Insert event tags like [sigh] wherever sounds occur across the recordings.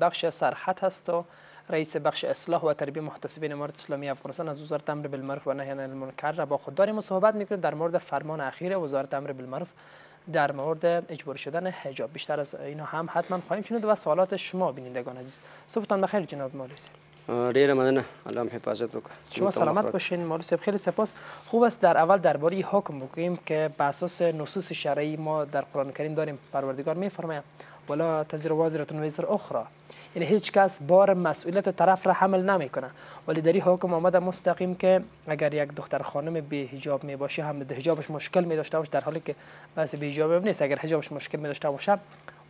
بخش سرحد هست و رئیس بخش اصلاح و تربیه محتسبین امارت اسلامی افغانستان از وزارت امر بالمعروف و نهی عن المنکر را با خود داریم و صحبت میکنیم در مورد فرمان اخیر وزارت امر بالمعروف در مورد اجبار شدن حجاب بیشتر از اینا هم حتما خواهیم شنید و سوالات شما بینندگان عزیز صبحتان بخیر جناب مولوی ډیره مدنه الله هم حفاظت وکړه شما سلامت باشین مولوی خیلی سپاس خوب است در اول درباره حکم بگوییم که به اساس نصوص شرعی ما در قرآن کریم داریم پروردگار میفرماید ولا تزر وزیرت وزر اخری یعنی هیچ کس بار مسئولیت طرف را حمل نمیکنه ولی در این حکم آمده مستقیم که اگر یک دختر خانم به حجاب می باشه هم به حجابش مشکل می داشته باشه در حالی که بس به حجاب نیست اگر حجابش مشکل می داشته باشه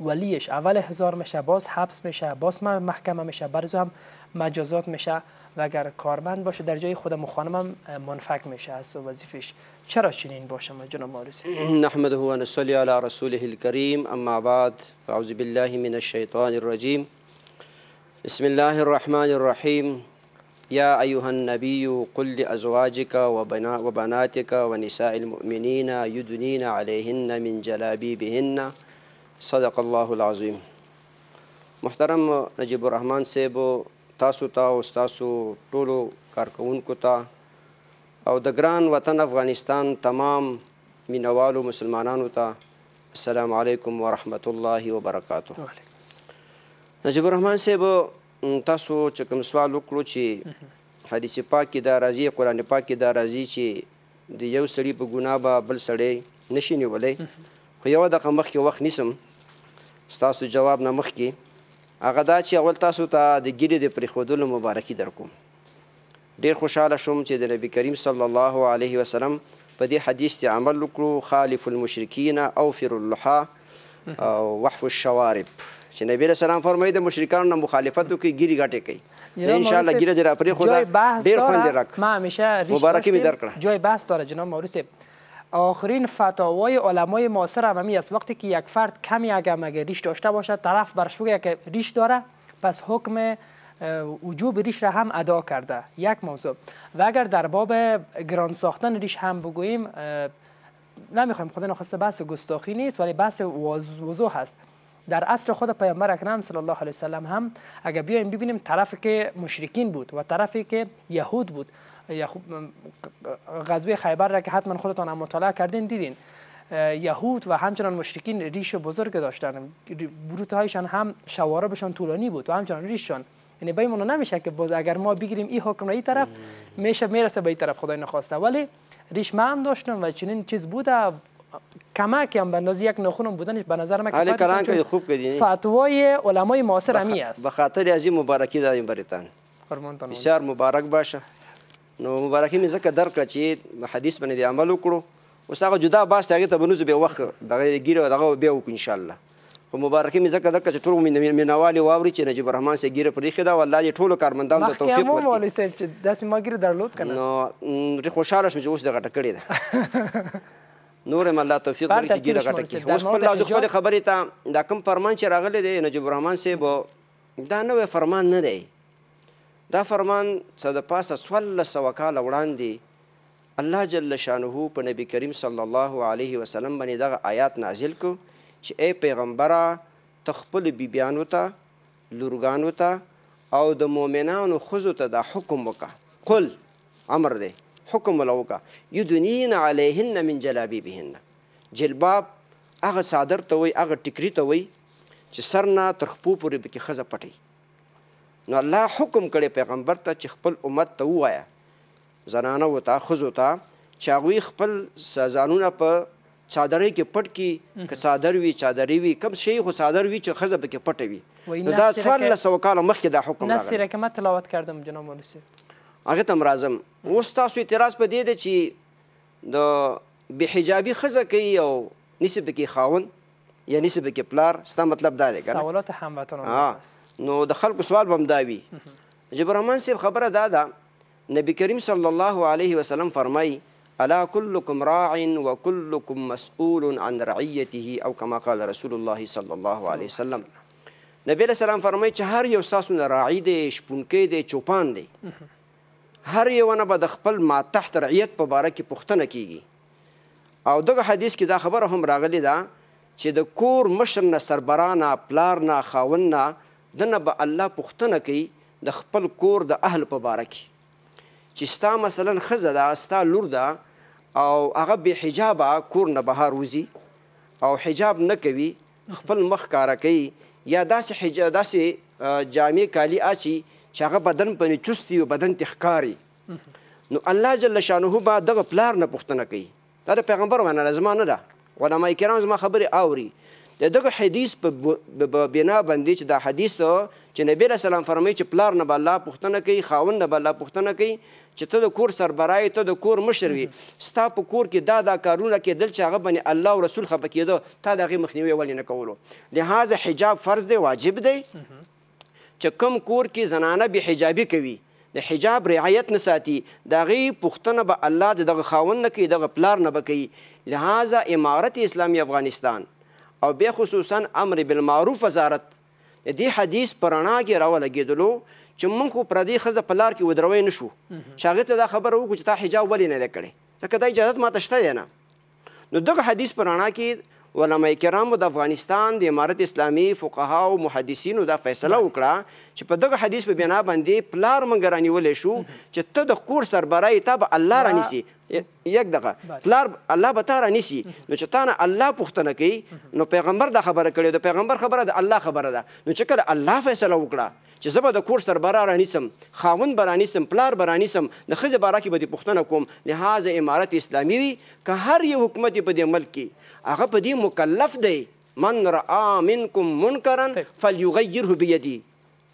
ولیش اول هزار میشه باز حبس میشه باز محکمه میشه برزو هم مجازات میشه و اگر کارمند باشه در جای خودم و خانمم منفک میشه از وظیفش چرا چنین باشم جناب مارسی نحمده و نصلی علی رسوله الکریم اما بعد اعوذ بالله من الشیطان الرجیم بسم الله الرحمن الرحیم يا أيها النبي قل لأزواجك وبناتك ونساء المؤمنين يدنين عليهن من جلابيبهن صدق الله العظيم محترم نجیب الرحمن صاحب تاسو ته او تاسو ټولو کارکونکو ته او د ګران وطن افغانستان تمام مینوالو مسلمانانو ته السلام علیکم ورحمت الله وبرکاته نجیب الرحمن صاحب تاسو چې کوم سوال وکړو چې حدیث پاک دا راځي قران پاک دا راځي چې د یو سړي په ګناه به بل سړی نشي نیولای خو یو دغه مخکې وخت نیسم ستاسو جواب نه مخکې هغه دا چې اول تاسو ته د ګیرې د پرېښودلو مبارکي درکوم ډیر خوشاله شوم چې د نبی کریم صلی الله علیه وسلم په دې حدیث ته عمل وکړو خالف المشرکین او فر اللحا وحف الشوارب چې نبی رسول الله فرمایي د مشرکانو نه مخالفت کوي ګیري غټه کوي ان شاء الله ګیره در پرې خدا ډیر خوند راک ما همیشه مبارکي می درکړه جوی بحث داره جناب مورث آخرین فتاوای علمای معاصر عمومی است وقتی که یک فرد کمی اگر مگه ریش داشته باشد طرف برش بگه که ریش داره پس حکم وجوب ریش را هم ادا کرده یک موضوع و اگر در باب گران ساختن ریش هم بگوییم نمیخوایم خدا نخواسته بحث گستاخی نیست ولی بحث وضوح هست در اصل خود پیامبر اکرم صلی الله علیه وسلم هم اگر بیایم ببینیم طرفی که مشرکین بود و طرفی که یهود بود یعقوب غزوه خیبر را که حتما خودتان هم مطالعه کردین دیدین یهود و همچنان مشرکین ریش بزرگ داشتن بروتهایشان هم شواربشان طولانی بود و همچنان ریششان یعنی به نمیشه که اگر ما بگیریم این حکم این طرف میشه میرسه به این طرف خدای نخواسته ولی ریش ما هم داشتن و چنین چیز بوده کمک هم بندازی یک یک نخونم بودنش به نظر من که خوب کردین فتوای علمای معاصر همی است به خاطر از این مبارکی داریم بسیار مبارک باشه نو مبارکي مې ځکه درکړه چې حدیث باندې د عمل وکړو اوس هغه جدا باس هغې ته به نوزو بیا وخت دغه ګیره دغه بیا وکړو انشاءالله خو مبارکي مې ځکه درکړه چې ټول مینوالې واوري چې نجیب الرحمن صاحب ګیره پرېښې ده والله یې ټولو کارمندانو ته توفیق ورکړي مولوي صاحب چې داسې ما ګیره درلود که نه نو ډېر خوشحاله شوم چې اوس دغه ټکړې ده [laughs] نور هم الله توفیق ورکړي چې ګیره غټه کړي اوس په لازم خپلې خبرې ته دا کوم فرمان چې راغلی دی نجیب الرحمن صاحب دا نوی فرمان نه دی دا فرمان څه د پاسه څوارلس سوه کاله وړاندې الله جل شانه په نبی کریم صلی الله علیه وسلم باندې دغه آیات نازل کو چې ای پیغمبره ته خپل بیبیانو ته لورګانو ته او د مؤمنانو ښځو ته دا حکم وکړه قل امر دی حکم ولوکه یدنین علیهن من جلابیبهن جلباب هغه صادر ته وای هغه ټیکری ته وای چې سر نه تر خپو پورې پکې ښځه پټي نو الله حکم کړي پیغمبر ته چې خپل امت ته وایا زنانه وتا خزو تا چاغوي خپل سازانونه په چادرې کې پټ کی که چادر وی چادرې وی کم شی خو چادر وی چې خزه پکې پټ وی نو دا څوار لس وکاله مخکې دا حکم راغلی نصر کما تلاوت کردم جناب مولوی هغه تم رازم اوس تاسو اعتراض په دې دی چې د بحجابي خزه کوي او نسب کې خاون یا نسب کې پلار ستا مطلب دا دی کنه سوالات هموطنانو هست نو د خلکو سوال بم داوي جبرهمن صاحب خبره دا ده نبی کریم صلی الله علیه وسلم فرمای الا كلكم راع وكلكم مسؤول عن رعیته او کما قال رسول الله صلی الله علیه وسلم نبی علیہ السلام فرمای چې هر یو ساسو نه راعی دی شپونکې دی چوپان دی هر یو نه به د خپل ما تحت رعیت په باره کې پوښتنه کیږي او دغه حدیث کې دا خبره هم راغلی ده چې د کور مشر نه سربرانه پلار نه خاون نه دنه به الله پوښتنه کوي د خپل کور د اهل په باره کې چې ستا مثلا ښځه ده ستا لور ده او هغه بې حجابه کور نه بهر وځي او حجاب نه کوي خپل مخ کاره کوي یا داسې حجا داسې جامې کالی اچي چې هغه بدن پنې چستي او بدن تخکاری نو الله جل شانه با دغه پلار نه پوښتنه کوي دا د پیغمبر باندې لازمانه ده علما کرام زما خبره اوري د دغه حدیث په بنا باندې چې دا حدیث چې نبی رسول الله فرمایي چې پلار نه الله پښتنه کوي خاوند نه الله پښتنه کوي چې ته د کور سربرای ته د کور مشر وي ستا په کور کې دا دا کارونه کېدل چې هغه باندې الله او رسول خپه کېده تا دغه مخنیوي ولې نه کولو لهدا حجاب فرض دی واجب دی چې کم کور کې زنانه به حجابي کوي د حجاب رعایت نه ساتي دا غي پښتنه به الله دغه خاوند نه کوي دغه پلار نه بکی لهدا امارت اسلامي افغانستان او بیا خصوصا امر بالمعروف وزارت دې حدیث پرانا کې راولګېدلو چې موږ خو پردي خزه په لار کې ودروي نشو شاګرد ته دا خبره وکړو چې تا حجاب ولې نه لکړې ځکه دا اجازه ماته شته نه نو دغه حدیث پرانا کې علما کرامو د افغانستان د امارت اسلامي فقها او محدثینو دا فیصله وکړه چې په دغه حدیث په بنا باندې پلار مونږ رانیولې شو چې ته د کور سربرای ته به الله رانیسي یک دغه پلار الله به تاره نیسی نو چې تانه الله پوښتنه کوي نو پیغمبر دا خبره کړې د پیغمبر خبره د الله خبره ده نو چې کله الله فیصله وکړه چې زه به د کور سربره رانیسم خاوند به رانیسم پلار به رانیسم د ښځې باره کې به دې پوښتنه کوم لحاظه امارت اسلامي وي که هر یو حکومت په دې ملک کې هغه په دې مکلف دی من رعا منکم منکرا فلیغیره بیدی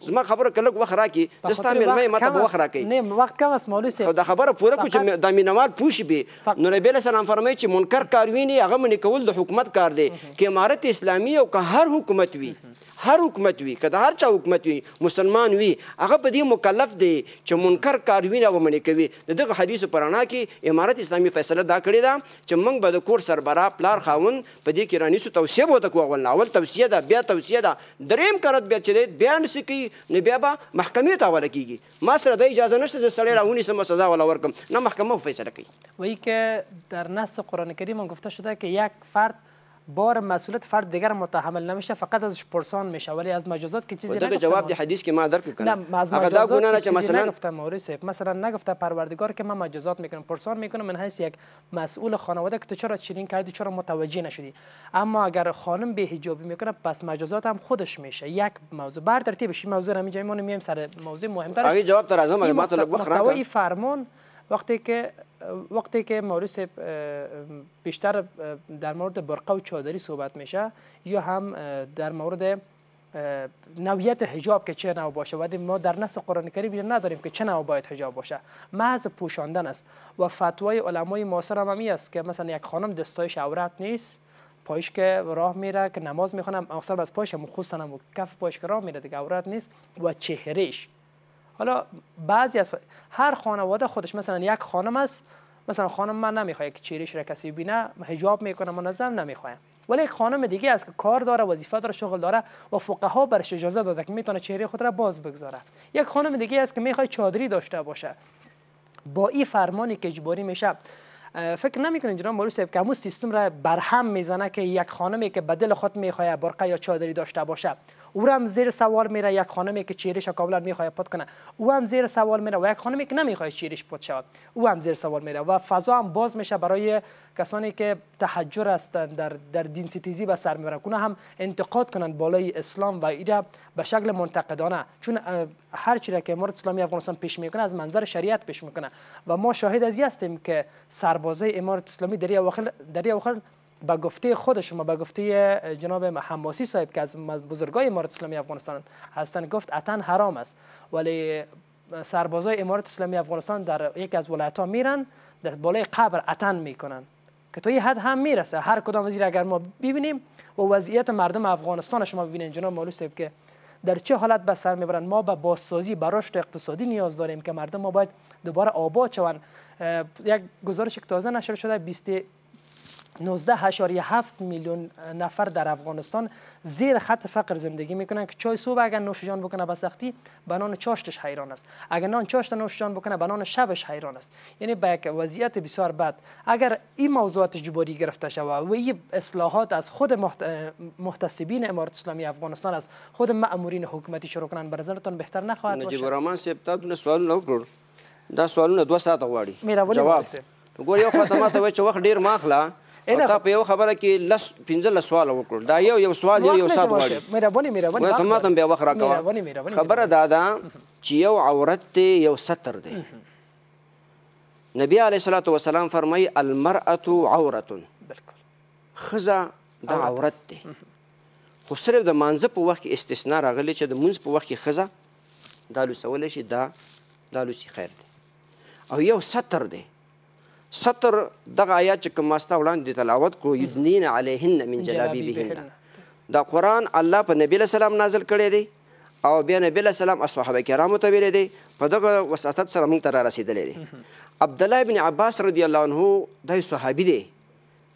زما خبره کله وخت راکی زستا مېرمې ماته به وخت راکی نه وخت کم اس مولوی صاحب خو دا خبره پوره کو چې د مینوال پوښي به نو نبی له سلام فرمایي چې منکر کاروي نه هغه منې کول د حکومت کار دی که امارت اسلامي او که هر حکومت وي هر حکومت وي کله هر چا حکومت وي مسلمان وي هغه په دې مکلف دی چې منکر کار وینه ومني کوي دغه حدیث پرانا کې امارت اسلامي فیصله دا کړې ده چې موږ به د کور سربرا پلار خاون په دې کې رانیسو توصیه بوته کوول اول توصیه ده بیا توصیه ده دریم قرض بیا چې بیان سکی نه بیا به محکمې ته ولا کیږي ما سره د اجازه نشته چې سړی راونی سم سزا ولا ورکم نه محکمه فیصله کوي وایي که در نص قرآن کریم گفته شده که یک فرد بار مسئولیت فرد دیگر متحمل نمیشه فقط ازش پرسان میشه ولی از مجازات که چیزی خب، نگفته جواب دی حدیث که ما درک کنم از مجازات که مثلا نگفته موریسه مثلا نگفته پروردگار که من مجازات میکنم پرسان میکنم من هست یک مسئول خانواده که تو چرا چنین کردی چرا متوجه نشدی اما اگر خانم به حجابی میکنه پس مجازات هم خودش میشه یک موضوع بر ترتیبش موضوع همینجا میمونیم میایم سر موضوع مهمتر اگه جواب تر از ما مطلب بخرم فرمان وقتی که وقتی که بیشتر در مورد برقه و چادری صحبت میشه یا هم در مورد نویت حجاب که چه نوع باشه ولی ما در نص قرآن کریم نداریم که چه نوع باید حجاب باشه محض پوشاندن است و فتوای علمای معاصر هم است که مثلا یک خانم دستایش عورت نیست پایش که راه میره که نماز میخونم اصلا از پایش هم کف پایش که راه میره دیگه عورت نیست و چهرهش حالا بعضی از هر خانواده خودش مثلا یک خانم است مثلا خانم من نمیخوای که چهرهش را کسی بینه حجاب میکنه منظم نمیخوام ولی یک خانم دیگه است که کار داره وظیفه داره شغل داره و فقها برش اجازه داده که میتونه چهره خود را باز بگذاره یک خانم دیگه است که میخواد چادری داشته باشه با این فرمانی که اجباری میشه فکر نمیکنین جناب مولوی صاحب که همون سیستم را برهم میزنه که یک خانمی که بدل خود میخواد برقه یا چادری داشته باشه او هم زیر سوال میره یک خانمی که چیرش کاملا میخواد پات کنه او هم زیر سوال میره و یک خانمی که نمیخواد چیرش پات شود او هم زیر سوال میره و فضا هم باز میشه برای کسانی که تحجر هستند در در دین ستیزی به سر هم انتقاد کنند بالای اسلام و ایره به شکل منتقدانه چون هر چیزی که امارت اسلامی افغانستان پیش میکنه از منظر شریعت پیش میکنه و ما شاهد از هستیم که سربازای امارات اسلامی در اواخر در به گفته خود شما به گفته جناب حماسی صاحب که از بزرگای امارت اسلامی افغانستان هستند گفت اتن حرام است ولی سربازای امارت اسلامی افغانستان در یکی از ولایت ها میرن در بالای قبر اتن میکنن که تا حد هم میرسه هر کدام از اگر ما ببینیم و وضعیت مردم افغانستان شما ببینید جناب مولوی صاحب که در چه حالت به سر ما به با بازسازی به اقتصادی نیاز داریم که مردم ما باید دوباره آباد شون یک گزارش تازه نشر شده 20 19.7 میلیون نفر در افغانستان زیر خط فقر زندگی میکنن که چای صبح اگر نوش جان بکنه به سختی بنان چاشتش حیران است اگر نان چاشت نوش جان بکنه بنان شبش حیران است یعنی به یک وضعیت بسیار بد اگر این موضوعات جباری گرفته شود و این اصلاحات از خود محت... محتسبین امارت اسلامی افغانستان از خود مامورین حکومتی شروع کنن به بهتر نخواهد باشد نجیب الرحمن دونه سوال ده دا سوالونه دو ساعت غواړي جواب ګور یو خدمات وای چې وخت ډیر تا په یو خبره کې لس پنځه لس سوال وکړ دا یو یو سوال یو یو سات وایي مهرباني مهرباني ته ما ته بیا وخت راکوه خبره دا ده چې یو عورت دی یو ستر دی نبی علیه الصلاۃ والسلام فرمایي المرأة عورت خزه دا عورت دی خو صرف د مانځه په وخت کې استثنا راغلی چې د مونځ په وخت کې خزه دا لوسولی شي دا دا لوسی خیر دی او یو ستر دی سطر دغه آیات چې کوم واسطه وړاندې تلاوت کړو یدنین علیهن من جلابیبهن دا قران الله په نبی له سلام نازل کړی دی او بیا نبی له سلام او صحابه کرامو ته ویل دی په دغه وساطت سره موږ ته را رسیدلی دی عبد الله ابن عباس رضی الله عنه دای صحابي دی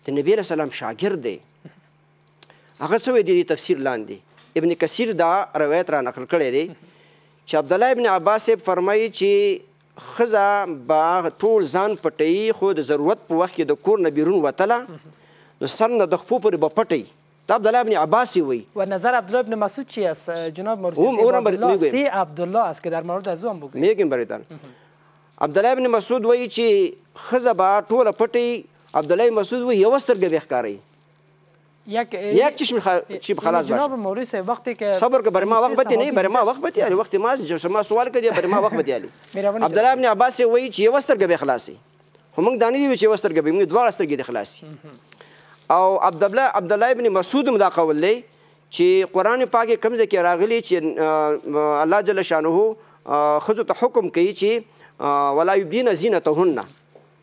د نبی له سلام شاګرد دی هغه څه دی تفسیر لاندې ابن کثیر دا روایت را نقل کړی دی چې عبد الله ابن عباس فرمایي چې خزه با ټول ځان پټي خو د ضرورت په وخت کې د کور نه بیرون وتله نو سر نه د خپو پورې به پټي دا عبد الله ابن عباسی وی و نظر عبد الله ابن مسعود چی است جناب مرسی عبد الله سی عبد الله است که در مورد از اون بگویم میگیم برایتان عبد الله ابن مسعود وی چې خزه با ټوله پټي عبد الله مسعود وی یو سترګه به ښکاری یک یک چشم خ... چی خلاص باشه جناب مولوی صاحب وقتی که صبر که بر ما وقت بده نه بر [laughs] ما وقت بده یعنی وقت ما چې ما سوال کړی بر ما وقت بده یعنی عبد الله ابن عباس وایي چې وستر کې خلاصي خو موږ دانی دی چې وستر کې موږ دوه وستر کې خلاصي او عبد الله عبد الله ابن مسعود مدا قول دی چې قران پاک کم ځکه راغلی چې الله جل شانه خزو ته حکم کوي چې ولا یبدین زینتهن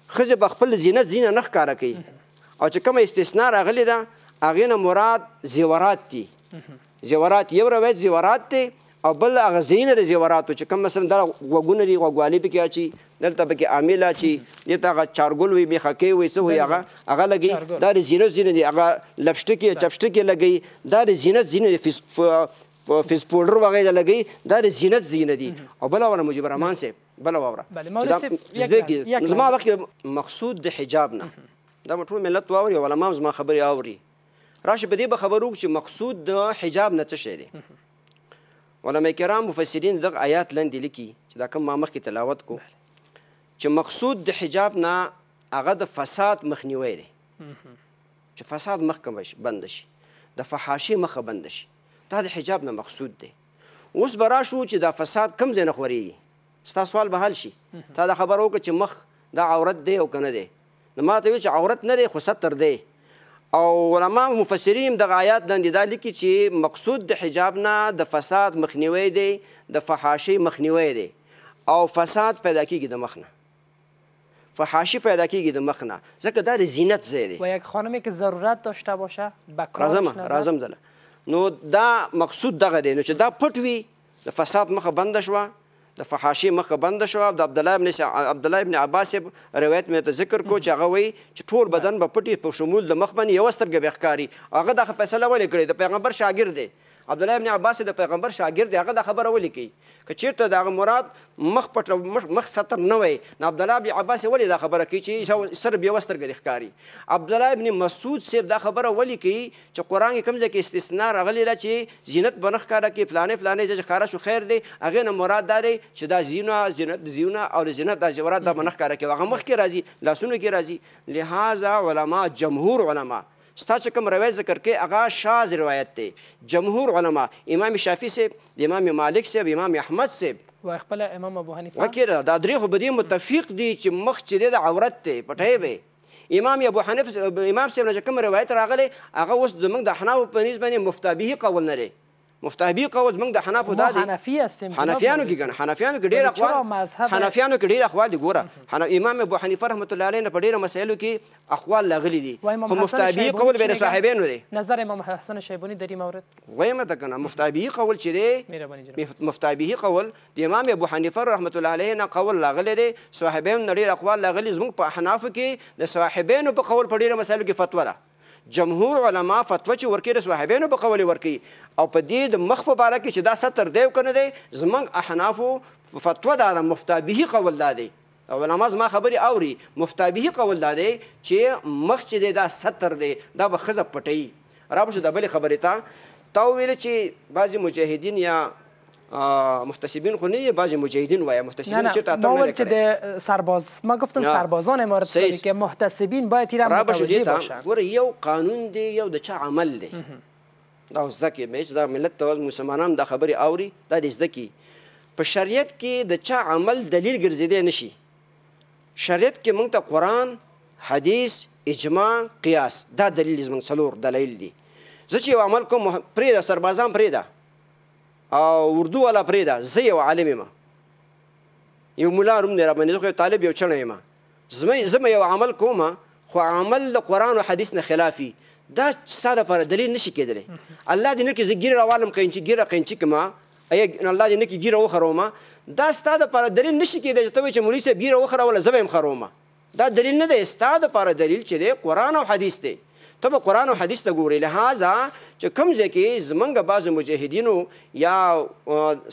خزه بخپل زینت زینه نخ کاره کوي او چې کوم استثناء راغلی ده هغه نه مراد زیورات دي زیورات یو روایت زیورات دي او بل هغه زینه د زیوراتو چې کوم مثلا د وګونه دی وګوالي پکې اچي دلته پکې عامل اچي دته هغه چارګل وي میخه کې وي څه وي هغه هغه لګي دا د زینه زینه دی هغه لپشټکی چپشټکی لګي دا د زینه زینه فیس فیس پولډر وغیرہ لګي دا د زینت زینه دي او بل ونه مجبر رحمان سي بل وره زما وخت مقصود د حجاب نه دا ټول ملت واوري علماء زما خبري اوري راشه په دې به خبرو چې مقصود د حجاب نه څه شی دی علما کرام مفسرین دغه آیات لاندې لیکي چې دا کوم ما مخکې تلاوت کو چې مقصود د حجاب نه هغه د فساد مخنیوي دی چې فساد مخکم شي بند شي د فحاشي مخه بند شي دا د حجاب نه مقصود دی اوس برا شو چې دا فساد کم ځای نه خوريږي ستا سوال به حل شي تا دا خبر وکړه چې مخ دا عورت دی او کنه دی نو ما ته وی چې عورت نه دی خو ستر دی او علما مفسرین د آیات لاندې دا لیکي چې مقصود د حجاب نه د فساد مخنیوي دی د فحاشي مخنیوي دی او فساد پیدا کیږي د مخ نه فحاشی پیدا کیږي د مخ نه ځکه دا زینت ځای دی و یک خانمی که ضرورت داشته باشه رازم رازم دله نو دا مقصود دغه دی نو چې دا پټ وي د فساد مخه بنده شوه د فحاشي مخه بند شو د عبد الله ابن عبد الله ابن عباس روایت مې ته ذکر کو چې هغه وایي چې ټول بدن په پټي په شمول د مخ باندې یو سترګه به ښکاری هغه د فیصله ولې کړې د پیغمبر شاګرد دی عبد الله ابن عباس د پیغمبر شاګرد هغه د خبره ولیکي که چیرته دا مراد مخ پټ مخ ستر نه وي نو عبد الله ابن عباس ولې دا خبره کوي چې سر بیا وسترګې ښکاری عبد الله ابن مسعود سیب دا خبره ولیکي چې قران کې کوم ځای کې استثناء راغلی را چې زینت بنخ کاره کې فلانې فلانې ځای ښکارا شو خیر دی هغه نه مراد دا دی چې دا زینه زینت زینه او زینت د جوړات د بنخ کاره کې هغه مخ کې راځي لاسونو کې راځي لہذا علما جمهور علما ستا چې کوم روایت ذکر کې هغه شاز روایت دی جمهور علما امام شافعي صاحب د امام مالک صاحب امام احمد صاحب و خپل امام ابو حنیفه وکړه دا درې خو بدی متفق دي چې مخ چې د عورت دی پټې به امام ابو حنیفه امام صاحب نه کوم روایت راغلی هغه اوس زمونږ د حناو په نسبت مفتابه قول نه لري مفتاحبی قول موږ د حنافو دا دي حنفی استم حنفیانو کې ګن حنفیانو کې ډېر اقوال حنفیانو کې ډېر اقوال دي ګوره امام ابو حنیفه رحمۃ اللہ علیه په ډېرو مسایلو کې اقوال لغلي دي خو مفتاحبی قول به د صاحبینو دي نظر امام حسن شیبانی د دې مورد وایم ته کنه مفتاحبی قول چې دی مفتاحبی قول د امام ابو حنیفه رحمۃ اللہ علیه نه قول لغلي دي صاحبینو ډېر اقوال لغلي زموږ په حنافو کې د صاحبینو په قول په ډېرو مسایلو کې فتوا ده جمهور علما فتوا چې ورکې د صحابینو په قول ورکی او په دې د مخ په باره کې چې دا ستر دی کنه دی زمنګ احنافو فتوا دا د مفتابه قول دا دی علما زما خبري اوري مفتابه قول دا دی چې مخ چې دا ستر دی دا به خزه پټي را به د بل خبره تا تو ویل چې بعضی مجاهدین یا محتسبین خو نه بعضی مجاهدین وای محتسبین چرته اتم نه نه چې سرباز ما گفتم سربازان امارت کردی که محتسبین باید ایران متوجه باشن ګوره یو قانون دی یو د چا عمل دی دا زده کې مې دا ملت ته مسلمانان د خبري اوري دا د زده کې په شریعت کې د چا عمل دلیل ګرځیدې نشي شریعت کې موږ ته قران حدیث اجماع قیاس دا دلیل زمون څلور دلیل دي زه چې عمل کوم پرې د سربازان پرې ده او اردو ولا پریدا زه یو عالم یم یو مولا روم نه را باندې خو طالب یو چنه یم زما زما یو عمل کوم خو عمل د قران او حدیث نه خلافي دا ستاره پر دلیل نشي کېدلی الله دې نه کې زګیر روانم کین چې ګیره کین چې کما ای الله دې نه کې ګیره وخروما دا ستاره پر دلیل نشي کېدلی چې ته چې مولوی سه ګیره وخره ولا زبم خروما دا دلیل نه دی ستاره پر دلیل چې قران او حدیث دی ته به قرآن او حدیث ته ګورې لهذا چې کوم ځای کې زمونږ بعضو مجاهدینو یا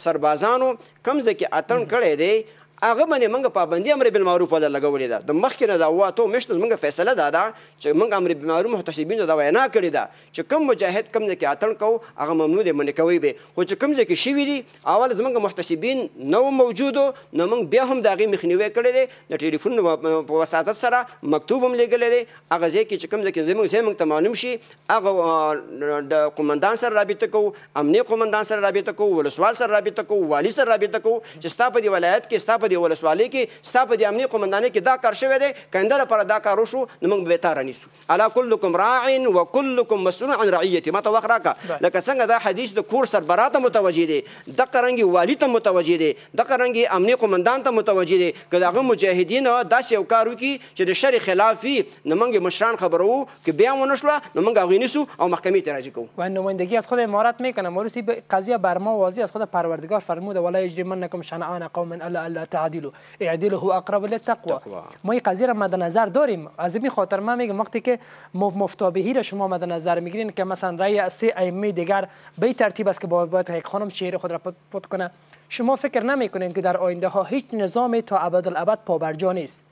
سربازانو کوم ځای کې اتن کړی دی هغه باندې موږ پابندي امر بالمعروف ولا لګولې ده د مخکې نه دا واته مشته موږ فیصله ده دا چې موږ امر بالمعروف محتسبین دا وینا کړې ده چې کم مجاهد کم نه کې اتن کو هغه ممنوع دي منې کوي به خو چې کم ځکه شي ویلي اول زمونږ محتسبین نو موجودو نو موږ بیا هم داغي مخنیوي کړی دی د ټلیفون په وساتت سره مکتوب هم لګلې دی هغه ځکه چې کم ځکه زمونږ زمونږ ته معلوم شي هغه د قومندان سره رابطه کو امنی قومندان سره رابطه کو ولسوال سره رابطه کو والی سره رابطه کو چې ستا په دی ولایت کې ستا په په دې ولسوالۍ کې ستا په دې امني قومندانۍ کې دا کار شوی دی کنده لپاره دا کار وشو نو موږ به تاره نیسو الا کلکم راع و کلکم مسؤول عن رعیته ماته وخت راکه لکه څنګه دا حدیث د کور سربرا ته متوجه دی د قرنګي والی ته متوجه دی د قرنګي امني قومندان ته متوجه دی که دغه مجاهدین داسې یو کار وکړي چې د شر خلاف وي نو موږ مشران خبرو که بیا ونه شوه نو موږ هغوی نیسو او محکمې ته راجع کوو و نمایندگی از خود امارت میکنم ورسی قضیه بر ما واضح از خود پروردگار فرمود ولا یجرمنکم شنعان قوم الا الا تعدیلو اعدیلو هو اقرب للتقوا ما این قضیه را مد نظر داریم از این خاطر من میگم وقتی که مفتابهی را شما مد نظر میگیرین که مثلا رای سه ائمه دیگر به ترتیب است که باید یک خانم چهره خود را پد کنه شما فکر نمیکنین که در آینده ها هیچ نظامی تا الابد پابرجا نیست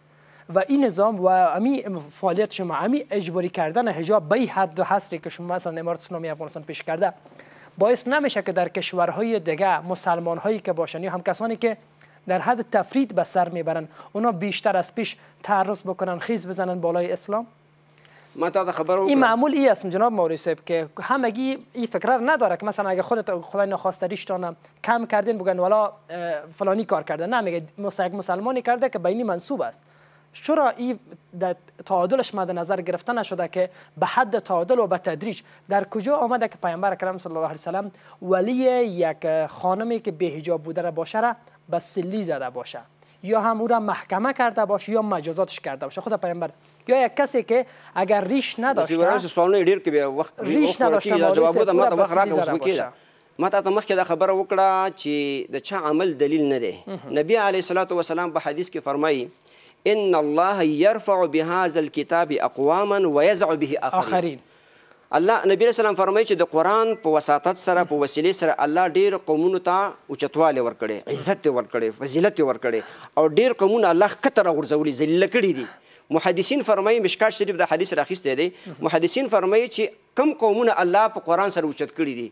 و این نظام و امی فعالیت شما امی اجباری کردن حجاب به حد و حصر که شما مثلا امارات اسلامی افغانستان پیش کرده باعث نمیشه که در کشورهای دیگه مسلمان هایی که باشن یا هم کسانی که در حد تفرید به سر میبرن اونا بیشتر از پیش تعرض بکنن خیز بزنن بالای اسلام خبر این معمول ای است جناب موری صاحب که همگی این فکر را نداره که مثلا اگه خودت خدای ناخواسته ریشتان کم کردین بگن والا فلانی کار کرده نه میگه مسلمانی کرده که بینی منصوب است چرا این تعادلش مد نظر گرفته نشده که به حد تعادل و به تدریج در کجا آمده که پیامبر اکرم صلی الله علیه وسلم ولی یک خانمی که به حجاب بوده را باشه را به سلی زده باشه یا هم او را محکمه کرده باشه یا مجازاتش کرده باشه خدا پیامبر یا یک کسی که اگر ریش نداشته سوالونه ډیر کې وخت ریش نداشته جواب بده ما ته وخت راکړه اوس مکیده ما ته مخکې دا خبره وکړه چې د چا عمل دلیل نه دی نبی علیه الصلاۃ والسلام په حدیث کې فرمایي ان الله يرفع بهذا الكتاب اقواما ويزع به اخرين الله نبی رسول الله فرمایي چې د قران په وساطت سره په وسیله سره الله ډیر قومونو ته اوچتواله ورکړي عزت ورکړي فضیلت ورکړي او ډیر قومونه الله کتر غرزولي ذلیل کړي دي محدثین فرمایي مشکات شریف د حدیث راخسته دي محدثین فرمایي چې کم قومونه الله په قران سره اوچت کړي دي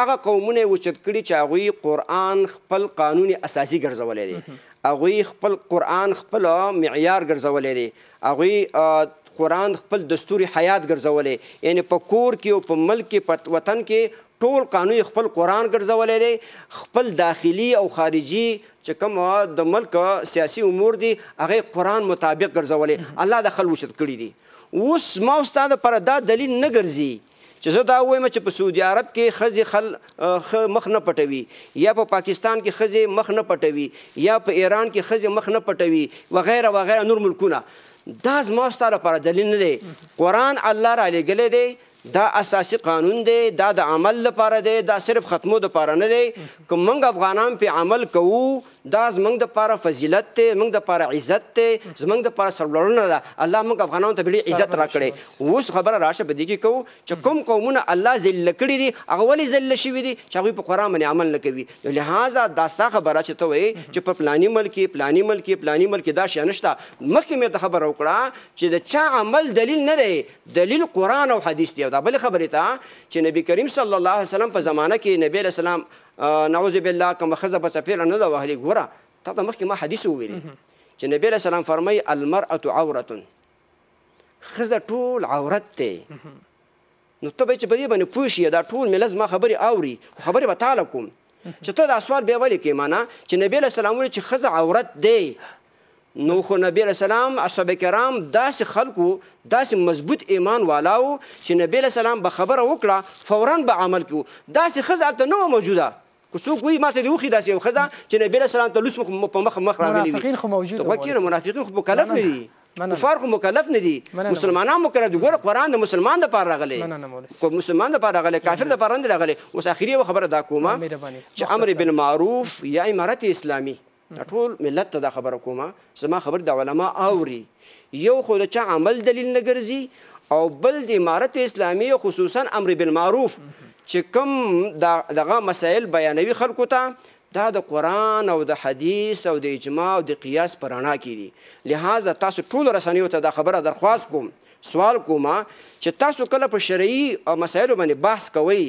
هغه قومونه اوچت کړي چې هغه قران خپل قانوني اساسي ګرځولې دي هغوی خپل قرآن خپل معیار ګرځولی دی هغوی قرآن خپل دستوري حیات ګرځولې یعنی په کور کې او په ملک کې په وطن کې ټول قانون خپل قرآن ګرځولې دی خپل داخلي او خارجي چې کوم د ملک سیاسي امور دي هغه قرآن مطابق ګرځولې الله د خلوشت کړی دی اوس ما استاد پر دا دلیل نه ګرځي چې زه دا وایم چې په سعودي عرب کې خزي خل مخ نه پټوي یا په پا پاکستان کې خزي مخ نه پټوي یا په ایران کې خزي مخ نه پټوي وغیرہ وغیرہ نور ملکونه دا زما ستاره لپاره دلیل نه دی قران الله را لګلې دی دا اساسی قانون دی دا د عمل لپاره دی دا صرف ختمو لپاره نه دی کوم موږ افغانان په عمل کوو دا زمنګ د پاره فضیلت ته موږ د پاره عزت ته زمنګ د پاره سرلوړنه ده الله موږ افغانانو ته ډېر عزت راکړي اوس خبره راشه بدې کې کوو چې کوم قومونه الله ذل کړی دي هغه ولې ذل شوي دي چې هغوی په قرآن باندې عمل نه کوي لہذا داستا خبره چې ته وایې چې په پلاني ملک کې پلاني ملک کې پلاني ملک کې دا شی نشته مخکې مې ته خبره وکړه چې د چا عمل دلیل نه دی دلیل قرآن او حدیث دی دا بل خبره ته چې نبی کریم صلی الله علیه وسلم په زمانه کې نبی علیه السلام نعوذ بالله کوم خزه په سپیره نه ده وهلې ګوره تا ته مخکې ما حدیث وویلی چې نبی علیه سلام فرمایي المرأة عورت ښځه ټول عورت دی نو ته به چې په دې باندې پوه شي دا ټول ملت زما خبرې اوري خو خبرې به تاله کوم چې ته دا سوال بیا ولې کوې معنه چې نبی علیه سلام ویلي چې ښځه عورت دی نو خو نبی علیہ السلام اصحاب کرام داسې خلکو داسې مضبوط ایمان والاو چې نبی علیہ السلام به خبره وکړه فورا به عمل کیو داسې ښځه هلته نه موجوده کو څوک وایي ماته دی وخی داسې یو ښځه چې نبی علیه سلام ته لوس په مخ مخ راغلي وي منافقین خو موجود وکړه منافقین خو مکلف نه دي کفار خو مکلف نه دي مسلمانان مکلف دي ګوره قران د مسلمان د پاره راغلی خو مسلمان د پاره راغلی کافر د پاره نه راغلی اوس اخیری خبره دا کومه چې امر بالمعروف یا امارت اسلامي ټول ملت ته دا خبره کومه زما خبر د علما اوري یو خو د چا عمل دلیل نه ګرځي او بل د امارت اسلامي خصوصا امر بالمعروف چې کوم دغه مسائل بیانوي خلکو ته دا د قران او د حدیث او د اجماع او د قیاس پرانا کیږي لہذا تاسو ټول رسنیو ته دا خبره درخواست کوم سوال کوم چې تاسو کله په شرعي او مسایلو باندې بحث کوئ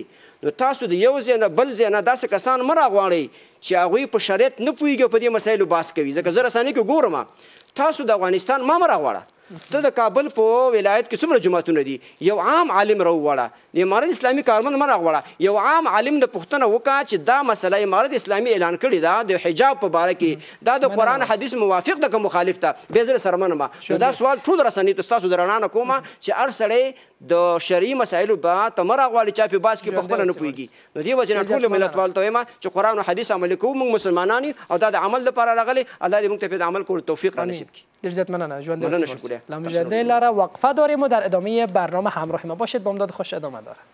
نو تاسو د یو ځای نه بل ځای نه داسې کسان مه راغواړئ چې هغوی په شریعت نه پوهیږي او په دې مسایلو بحث کوي ځکه زه رسنۍ کې ګورم تاسو د افغانستان ما مه راغواړه ته د کابل په ولایت کې څومره جماعتونه دي یو عام عالم راوړه د امارت اسلامي کارمن مر راوړه یو عام عالم د پښتنه وکا چې دا مسله امارت اسلامي اعلان کړی دا د حجاب په باره کې دا د قران حدیث موافق د کوم مخالف ته به زر سرمنه ما دا سوال ټول رسنی ته تاسو درانه کومه چې هر سړی د شرعي مسایلو به تمر غواړي چا په باس کې په خپل نه پويږي نو دی وجه ټول ملت والته ما چې قران او حديث عمل کوو موږ مسلمانانی او دا د عمل لپاره راغلي الله دې موږ ته په عمل کول توفیق را نصیب کړي ډیر زیات مننه ژوند دې لامژنده لارا وقفه داریم و در ادامه برنامه همراه ما باشید بامداد خوش ادامه دارم